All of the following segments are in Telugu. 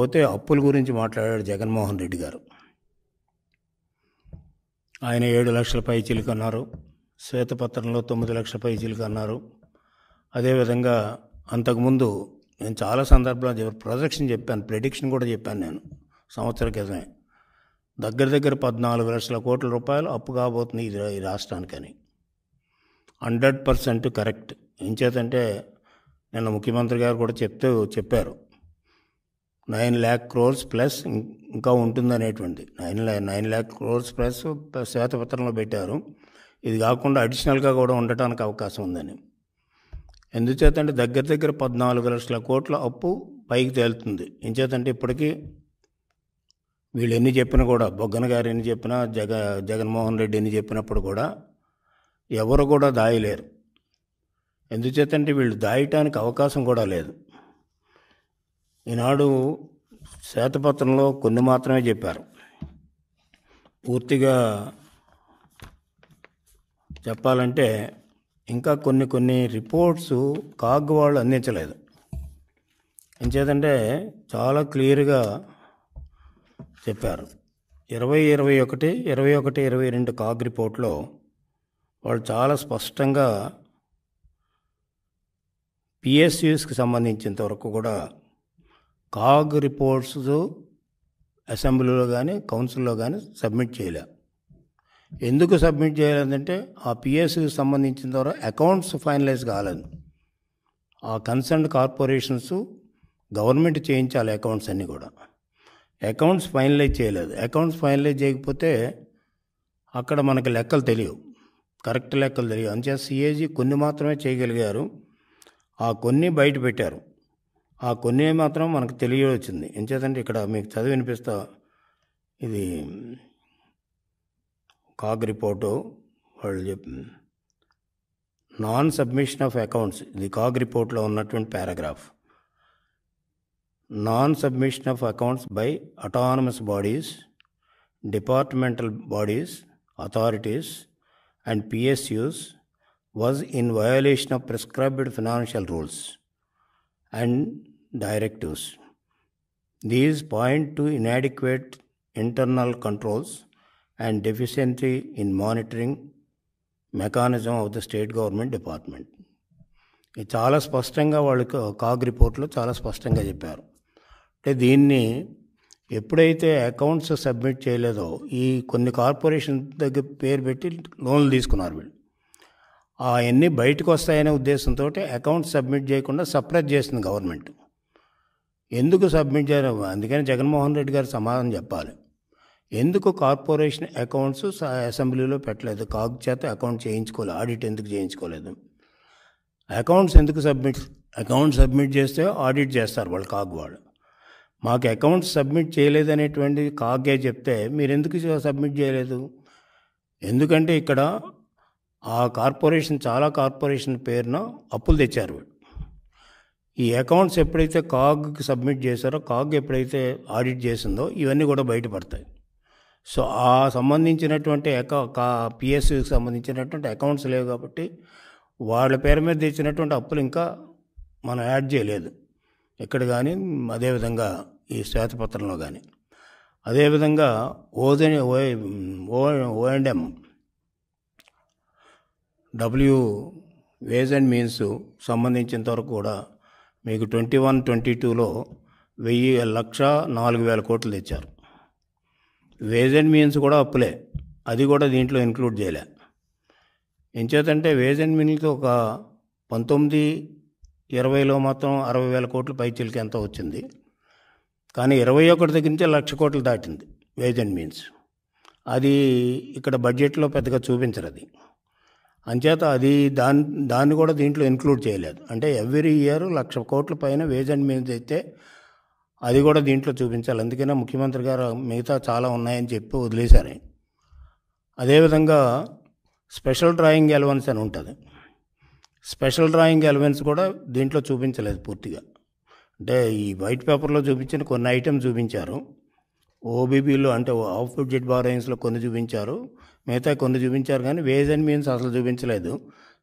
పోతే అప్పుల గురించి మాట్లాడాడు జగన్మోహన్ రెడ్డి గారు ఆయన ఏడు లక్షల పై చిలుక అన్నారు శ్వేతపత్రంలో తొమ్మిది లక్షల పై చిలుక అన్నారు అదేవిధంగా అంతకుముందు నేను చాలా సందర్భాలు ప్రొజెక్షన్ చెప్పాను ప్రెడిక్షన్ కూడా చెప్పాను నేను సంవత్సర క్రితమే దగ్గర దగ్గర పద్నాలుగు లక్షల కోట్ల రూపాయలు అప్పు కాబోతుంది ఈ రాష్ట్రానికని హండ్రెడ్ పర్సెంట్ కరెక్ట్ ఎంచేతంటే నిన్న ముఖ్యమంత్రి గారు కూడా చెప్తూ చెప్పారు నైన్ ల్యాక్ క్రోర్స్ ప్లస్ ఇంకా ఉంటుంది ఉంటుందనేటువంటి nine nine lakh crores plus శ్వేతపత్రంలో పెట్టారు ఇది కాకుండా అడిషనల్గా కూడా ఉండటానికి అవకాశం ఉందని ఎందుచేతంటే దగ్గర దగ్గర పద్నాలుగు లక్షల కోట్ల అప్పు పైకి తేలుతుంది ఎంచేతంటే ఇప్పటికీ వీళ్ళు ఎన్ని చెప్పినా కూడా బొగ్గన గారు ఎన్ని చెప్పినా జగ జగన్మోహన్ రెడ్డి ఎన్ని చెప్పినప్పుడు కూడా ఎవరు కూడా దాయలేరు ఎందుచేతంటే వీళ్ళు దాయటానికి అవకాశం కూడా లేదు ఈనాడు శ్వేతపత్రంలో కొన్ని మాత్రమే చెప్పారు పూర్తిగా చెప్పాలంటే ఇంకా కొన్ని కొన్ని రిపోర్ట్స్ కాగ్ వాళ్ళు అందించలేదు ఎంచేదంటే చాలా క్లియర్గా చెప్పారు ఇరవై ఇరవై ఒకటి ఇరవై ఒకటి ఇరవై రెండు కాగ్ రిపోర్ట్లో వాళ్ళు చాలా స్పష్టంగా పిఎస్యూస్కి సంబంధించినంత వరకు కూడా కాగ్ రిపోర్ట్స్ అసెంబ్లీలో కానీ కౌన్సిల్లో కానీ సబ్మిట్ చేయలే ఎందుకు సబ్మిట్ చేయలేదంటే ఆ పిఎస్సికి సంబంధించిన ద్వారా అకౌంట్స్ ఫైనలైజ్ కాలేదు ఆ కన్సర్న్ కార్పొరేషన్స్ గవర్నమెంట్ చేయించాలి అకౌంట్స్ అన్నీ కూడా అకౌంట్స్ ఫైనలైజ్ చేయలేదు అకౌంట్స్ ఫైనలైజ్ చేయకపోతే అక్కడ మనకు లెక్కలు తెలియవు కరెక్ట్ లెక్కలు తెలియవు అంచేత సిఏజీ కొన్ని మాత్రమే చేయగలిగారు ఆ కొన్ని బయట పెట్టారు ఆ కొన్ని మాత్రం మనకు తెలియవచ్చింది ఎంచేతంటే ఇక్కడ మీకు చదివి వినిపిస్తా ఇది కాగ్ రిపోర్టు వాళ్ళు చెప్ నాన్ సబ్మిషన్ ఆఫ్ అకౌంట్స్ ఇది కాగ్ రిపోర్ట్లో ఉన్నటువంటి paragraph non submission of accounts by autonomous bodies departmental bodies authorities and PSUs was in violation of prescribed financial rules and directives. These point to inadequate internal controls and deficiency in monitoring mechanism of the state government department ఇది చాలా స్పష్టంగా వాళ్ళకి కాగ్ రిపోర్ట్లో చాలా స్పష్టంగా చెప్పారు అంటే దీన్ని ఎప్పుడైతే అకౌంట్స్ సబ్మిట్ చేయలేదో ఈ కొన్ని కార్పొరేషన్ దగ్గర పేరు పెట్టి లోన్లు తీసుకున్నారు వీళ్ళు అవన్నీ బయటకు వస్తాయనే ఉద్దేశంతో అకౌంట్స్ సబ్మిట్ చేయకుండా సప్రెస్ చేసింది గవర్నమెంట్ ఎందుకు సబ్మిట్ చేయాలి అందుకని జగన్మోహన్ రెడ్డి గారు సమాధానం చెప్పాలి ఎందుకు కార్పొరేషన్ అకౌంట్స్ అసెంబ్లీలో పెట్టలేదు కాగ్ చేత అకౌంట్ చేయించుకోలేదు ఆడిట్ ఎందుకు చేయించుకోలేదు అకౌంట్స్ ఎందుకు సబ్మిట్ అకౌంట్ సబ్మిట్ చేస్తే ఆడిట్ చేస్తారు వాళ్ళు కాగ్ వాళ్ళు మాకు అకౌంట్ సబ్మిట్ చేయలేదు అనేటువంటి కాగే చెప్తే మీరు ఎందుకు సబ్మిట్ చేయలేదు ఎందుకంటే ఇక్కడ ఆ కార్పొరేషన్ చాలా కార్పొరేషన్ పేరున అప్పులు తెచ్చారు ఈ అకౌంట్స్ ఎప్పుడైతే కాగ్కి సబ్మిట్ చేశారో కాగ్ ఎప్పుడైతే ఆడిట్ చేసిందో ఇవన్నీ కూడా బయటపడతాయి సో ఆ సంబంధించినటువంటి అకా కా పిఎస్సికి సంబంధించినటువంటి అకౌంట్స్ లేవు కాబట్టి వాళ్ళ పేరు మీద తెచ్చినటువంటి అప్పులు ఇంకా మనం యాడ్ చేయలేదు ఇక్కడ కానీ అదేవిధంగా ఈ శ్వేతపత్రంలో కానీ అదేవిధంగా ఓదని O O and M W ways and means సంబంధించినంతవరకు కూడా మీకు ట్వంటీ వన్ ట్వంటీ టూలో వెయ్యి లక్ష నాలుగు వేల కోట్లు తెచ్చారు వేజ్ అండ్ మీన్స్ కూడా అప్పులే అది కూడా దీంట్లో ఇంక్లూడ్ చేయలే ఎంచేతంటే వేజ్ అండ్ మీన్స్ ఒక పంతొమ్మిది ఇరవైలో మాత్రం అరవై వేల కోట్లు పైచీలకి ఎంత వచ్చింది కానీ ఇరవై ఒకటి దగ్గర నుంచి లక్ష కోట్లు దాటింది వేజ్ అండ్ మీన్స్ అది ఇక్కడ బడ్జెట్లో పెద్దగా చూపించరు అది అంచేత అది దాని దాన్ని కూడా దీంట్లో ఇన్క్లూడ్ చేయలేదు అంటే ఎవ్రీ ఇయర్ లక్ష కోట్ల పైన వేజ్ అండ్ మీన్స్ అయితే అది కూడా దీంట్లో చూపించాలి అందుకనే ముఖ్యమంత్రి గారు మిగతా చాలా ఉన్నాయని చెప్పి వదిలేశారు అదేవిధంగా స్పెషల్ డ్రాయింగ్ ఎలవెన్స్ అని ఉంటుంది స్పెషల్ డ్రాయింగ్ ఎలవెన్స్ కూడా దీంట్లో చూపించలేదు పూర్తిగా అంటే ఈ వైట్ పేపర్లో చూపించిన కొన్ని ఐటమ్స్ చూపించారు ఓబీబీలో అంటే జెడ్ బార్ బారోయింగ్స్లో కొన్ని చూపించారు మిగతా కొన్ని చూపించారు కానీ వేజ్ అండ్ మీన్స్ అసలు చూపించలేదు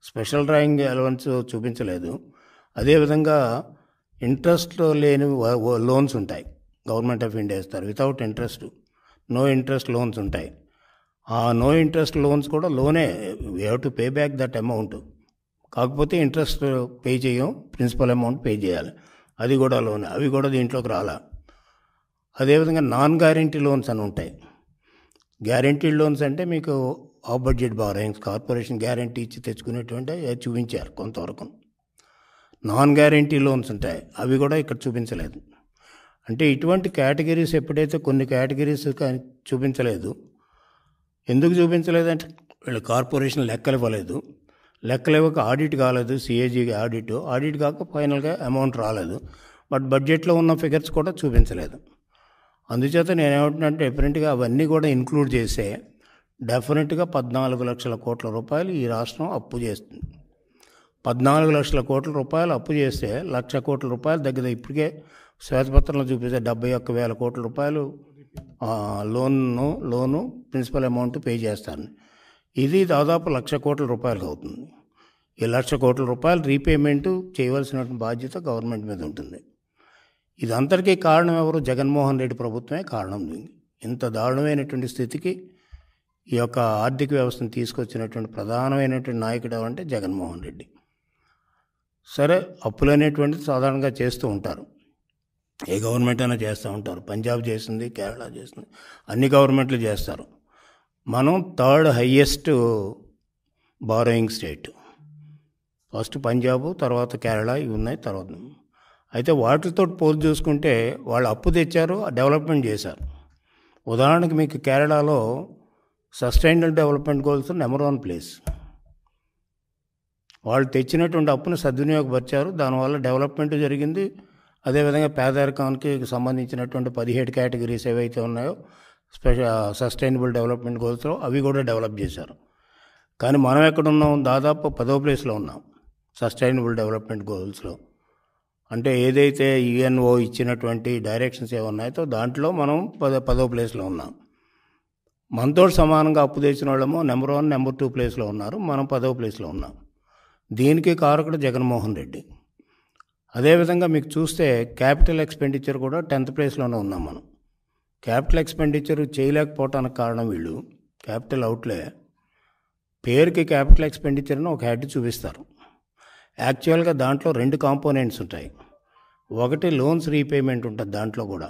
స్పెషల్ డ్రాయింగ్ అలవెన్స్ చూపించలేదు అదేవిధంగా ఇంట్రెస్ట్ లేని లోన్స్ ఉంటాయి గవర్నమెంట్ ఆఫ్ ఇండియా ఇస్తారు without interest no interest loans ఉంటాయి ఆ నో ఇంట్రెస్ట్ లోన్స్ కూడా లోనే we have to pay back that amount కాకపోతే ఇంట్రెస్ట్ పే చేయం ప్రిన్సిపల్ అమౌంట్ పే చేయాలి అది కూడా లోన్ అవి కూడా దీంట్లోకి రాలా అదేవిధంగా నాన్ గ్యారంటీ లోన్స్ అని ఉంటాయి గ్యారంటీడ్ లోన్స్ అంటే మీకు off budget borrowings corporation guarantee ఇచ్చి తెచ్చుకునేటువంటి చూపించారు కొంతవరకు నాన్ గ్యారంటీ లోన్స్ ఉంటాయి అవి కూడా ఇక్కడ చూపించలేదు అంటే ఇటువంటి కేటగిరీస్ ఎప్పుడైతే కొన్ని కేటగిరీస్ చూపించలేదు ఎందుకు చూపించలేదంటే వీళ్ళు కార్పొరేషన్ లెక్కలు ఇవ్వలేదు లెక్కలు ఇవ్వక ఆడిట్ కాలేదు సిఏజీ ఆడిట్ ఆడిట్ కాక ఫైనల్గా అమౌంట్ రాలేదు బట్ బడ్జెట్లో ఉన్న ఫిగర్స్ కూడా చూపించలేదు అందుచేత నేనేమంటున్నాను డెఫినెట్గా అవన్నీ కూడా ఇన్క్లూడ్ చేసే డెఫినెట్గా పద్నాలుగు లక్షల కోట్ల రూపాయలు ఈ రాష్ట్రం అప్పు చేస్తుంది పద్నాలుగు లక్షల కోట్ల రూపాయలు అప్పు చేస్తే లక్ష కోట్ల రూపాయలు దగ్గర ఇప్పటికే శ్వేతపత్రంలో చూపిస్తే డెబ్బై ఒక్క వేల కోట్ల రూపాయలు లోన్ను లోను ప్రిన్సిపల్ అమౌంట్ పే చేస్తాను ఇది దాదాపు లక్ష కోట్ల రూపాయలు అవుతుంది ఈ లక్ష కోట్ల రూపాయలు రీపేమెంటు చేయవలసిన బాధ్యత గవర్నమెంట్ మీద ఉంటుంది ఇదంతటికీ కారణం ఎవరు జగన్మోహన్ రెడ్డి ప్రభుత్వమే కారణం ఇంత దారుణమైనటువంటి స్థితికి ఈ యొక్క ఆర్థిక వ్యవస్థను తీసుకొచ్చినటువంటి ప్రధానమైనటువంటి నాయకుడు ఎవరంటే జగన్మోహన్ రెడ్డి సరే అప్పులు అనేటువంటిది సాధారణంగా చేస్తూ ఉంటారు ఏ గవర్నమెంట్ అయినా చేస్తూ ఉంటారు పంజాబ్ చేసింది కేరళ చేసింది అన్ని గవర్నమెంట్లు చేస్తారు మనం third highest borrowing state first Punjab తర్వాత కేరళ ఇవి ఉన్నాయి తర్వాత అయితే వాటితో పోల్చి చూసుకుంటే వాళ్ళు అప్పు తెచ్చారు డెవలప్మెంట్ చేశారు ఉదాహరణకు మీకు కేరళలో sustainable development goals number one place వాళ్ళు తెచ్చినటువంటి అప్పును సద్వినియోగపరిచారు దానివల్ల డెవలప్మెంట్ జరిగింది అదేవిధంగా పేదరికానికి సంబంధించినటువంటి పదిహేడు కేటగిరీస్ ఏవైతే ఉన్నాయో స్పెషల్ సస్టైనబుల్ డెవలప్మెంట్ గోల్స్లో అవి కూడా డెవలప్ చేశారు కానీ మనం ఎక్కడున్నాం దాదాపు పదో ప్లేస్లో ఉన్నాం సస్టైనబుల్ డెవలప్మెంట్ గోల్స్లో అంటే ఏదైతే యుఎన్ఓ e ఇచ్చినటువంటి డైరెక్షన్స్ ఏమున్నాయో దాంట్లో మనం పద పదో ప్లేస్లో ఉన్నాం మనతో సమానంగా అప్పు తెచ్చిన వాళ్ళము నెంబర్ వన్ నెంబర్ టూ ప్లేస్లో ఉన్నారు మనం పదో ప్లేస్లో ఉన్నాం దీనికి కారకుడు జగన్మోహన్ రెడ్డి అదేవిధంగా మీకు చూస్తే క్యాపిటల్ ఎక్స్పెండిచర్ కూడా టెన్త్ ప్లేస్లోనే ఉన్నాం మనం క్యాపిటల్ ఎక్స్పెండిచర్ చేయలేకపోవటానికి కారణం వీళ్ళు క్యాపిటల్ అవుట్లే పేరుకి క్యాపిటల్ ఎక్స్పెండిచర్ని ఒక హ్యాడ్ చూపిస్తారు యాక్చువల్గా దాంట్లో రెండు కాంపోనెంట్స్ ఉంటాయి ఒకటి లోన్స్ రీపేమెంట్ ఉంటుంది దాంట్లో కూడా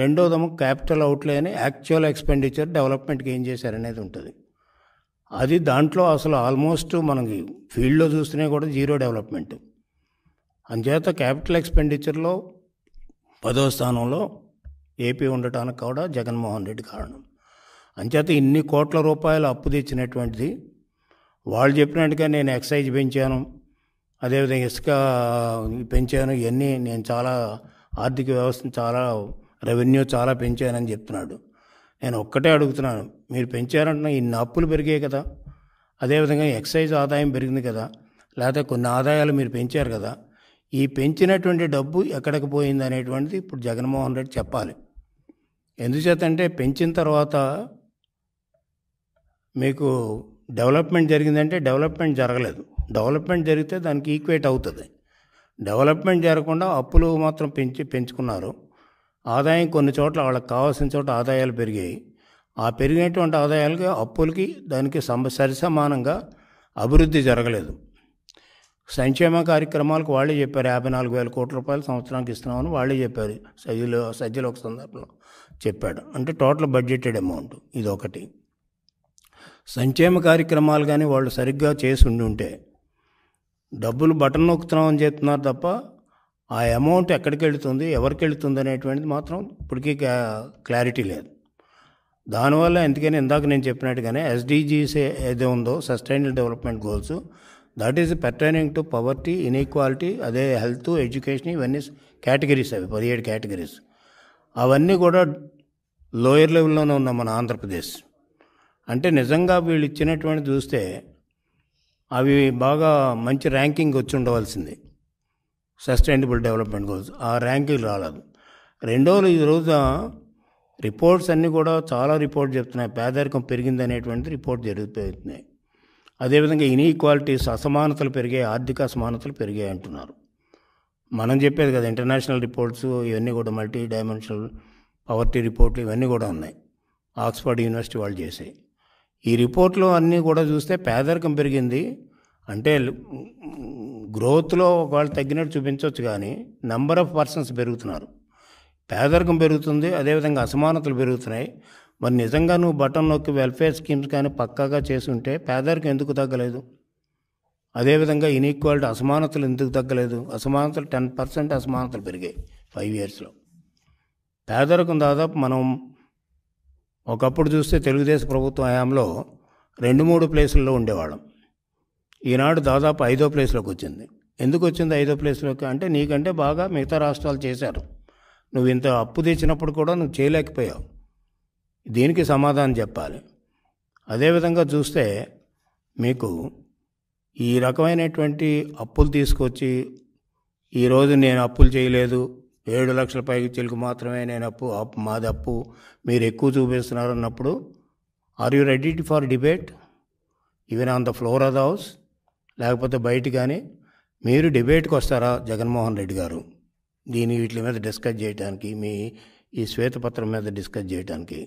రెండోదము క్యాపిటల్ అవుట్లే అని యాక్చువల్ ఎక్స్పెండిచర్ డెవలప్మెంట్కి ఏం చేశారనేది ఉంటుంది అది దాంట్లో అసలు ఆల్మోస్ట్ మనకి ఫీల్డ్లో చూస్తేనే కూడా జీరో డెవలప్మెంట్ అంచేత క్యాపిటల్ ఎక్స్పెండిచర్లో పదో స్థానంలో ఏపీ ఉండటానికి కూడా జగన్మోహన్ రెడ్డి కారణం అంచేత ఇన్ని కోట్ల రూపాయలు అప్పు తెచ్చినటువంటిది వాళ్ళు చెప్పినట్టుగా నేను ఎక్సైజ్ పెంచాను అదేవిధంగా ఇసుక పెంచాను ఇవన్నీ నేను చాలా ఆర్థిక వ్యవస్థను చాలా రెవెన్యూ చాలా పెంచానని చెప్తున్నాడు నేను ఒక్కటే అడుగుతున్నాను మీరు పెంచారంటున్నా ఇన్ని అప్పులు పెరిగాయి కదా అదేవిధంగా ఎక్సైజ్ ఆదాయం పెరిగింది కదా లేకపోతే కొన్ని ఆదాయాలు మీరు పెంచారు కదా ఈ పెంచినటువంటి డబ్బు ఎక్కడికి పోయింది అనేటువంటిది ఇప్పుడు జగన్మోహన్ రెడ్డి చెప్పాలి ఎందుచేతంటే పెంచిన తర్వాత మీకు డెవలప్మెంట్ జరిగిందంటే డెవలప్మెంట్ జరగలేదు డెవలప్మెంట్ జరిగితే దానికి ఈక్వేట్ అవుతుంది డెవలప్మెంట్ జరగకుండా అప్పులు మాత్రం పెంచి పెంచుకున్నారు ఆదాయం కొన్ని చోట్ల వాళ్ళకి కావాల్సిన చోట ఆదాయాలు పెరిగాయి ఆ పెరిగినటువంటి ఆదాయాలకి అప్పులకి దానికి సమ సరిసమానంగా అభివృద్ధి జరగలేదు సంక్షేమ కార్యక్రమాలకు వాళ్ళే చెప్పారు యాభై నాలుగు వేల కోట్ల రూపాయలు సంవత్సరానికి ఇస్తున్నామని వాళ్ళే చెప్పారు సజ్జలు సజ్జలు ఒక సందర్భంలో చెప్పాడు అంటే టోటల్ బడ్జెటెడ్ అమౌంట్ ఇది ఒకటి సంక్షేమ కార్యక్రమాలు కానీ వాళ్ళు సరిగ్గా చేసి ఉండి ఉంటే డబ్బులు బటన్ నొక్కుతున్నాం అని చెప్తున్నారు తప్ప ఆ అమౌంట్ ఎక్కడికి వెళుతుంది ఎవరికి వెళుతుంది అనేటువంటిది మాత్రం ఇప్పటికీ క్లారిటీ లేదు దానివల్ల ఎందుకని ఇందాక నేను చెప్పినట్టుగానే ఎస్డిజీస్ ఏదో ఉందో sustainable development goals that is pertaining to poverty inequality అదే హెల్త్ ఎడ్యుకేషన్ ఇవన్నీ కేటగిరీస్ అవి పదిహేడు కేటగిరీస్ అవన్నీ కూడా లోయర్ లెవెల్లోనే ఉన్న మన ఆంధ్రప్రదేశ్ అంటే నిజంగా వీళ్ళు ఇచ్చినటువంటి చూస్తే అవి బాగా మంచి ర్యాంకింగ్ వచ్చి ఉండవలసింది సస్టైనబుల్ డెవలప్మెంట్ గోల్స్ ఆ ర్యాంకింగ్ రాలేదు రెండోది ఈ రోజున రిపోర్ట్స్ అన్నీ కూడా చాలా రిపోర్ట్ చెప్తున్నాయి పేదరికం పెరిగింది అనేటువంటిది రిపోర్ట్ జరుగుతున్నాయి అదేవిధంగా ఇన్ఈక్వాలిటీస్ అసమానతలు పెరిగాయి ఆర్థిక అసమానతలు పెరిగాయి అంటున్నారు మనం చెప్పేది కదా ఇంటర్నేషనల్ రిపోర్ట్స్ ఇవన్నీ కూడా మల్టీ డైమెన్షనల్ పవర్టీ రిపోర్ట్లు ఇవన్నీ కూడా ఉన్నాయి ఆక్స్ఫర్డ్ యూనివర్సిటీ వాళ్ళు చేసాయి ఈ రిపోర్ట్లో అన్నీ కూడా చూస్తే పేదరికం పెరిగింది అంటే గ్రోత్లో ఒకవేళ తగ్గినట్టు చూపించవచ్చు కానీ నెంబర్ ఆఫ్ పర్సన్స్ పెరుగుతున్నారు పేదరికం పెరుగుతుంది అదేవిధంగా అసమానతలు పెరుగుతున్నాయి మరి నిజంగా నువ్వు బటన్ నొక్కి వెల్ఫేర్ స్కీమ్స్ కానీ పక్కాగా చేస్తుంటే పేదరికం ఎందుకు తగ్గలేదు అదేవిధంగా ఇన్ఈక్వాలిటీ అసమానతలు ఎందుకు తగ్గలేదు అసమానతలు టెన్ పర్సెంట్ అసమానతలు పెరిగాయి ఫైవ్ ఇయర్స్లో పేదరికం దాదాపు మనం ఒకప్పుడు చూస్తే తెలుగుదేశం ప్రభుత్వ హయాంలో రెండు మూడు ప్లేసుల్లో ఉండేవాళ్ళం ఈనాడు దాదాపు ఐదో ప్లేస్లోకి వచ్చింది ఎందుకు వచ్చింది ఐదో ప్లేస్లోకి అంటే నీకంటే బాగా మిగతా రాష్ట్రాలు చేశారు నువ్వు ఇంత అప్పు తెచ్చినప్పుడు కూడా నువ్వు చేయలేకపోయావు దీనికి సమాధానం చెప్పాలి అదేవిధంగా చూస్తే మీకు ఈ రకమైనటువంటి అప్పులు తీసుకొచ్చి ఈరోజు నేను అప్పులు చేయలేదు ఏడు లక్షల పైకి చెలుకు మాత్రమే నేను అప్పు అప్పు మాది అప్పు మీరు ఎక్కువ చూపిస్తున్నారు అన్నప్పుడు are you ready for debate even on the floor of the house లేకపోతే బయట కానీ మీరు డిబేట్కి వస్తారా జగన్మోహన్ రెడ్డి గారు దీని వీటి మీద డిస్కస్ చేయడానికి మీ ఈ శ్వేతపత్రం మీద డిస్కస్ చేయడానికి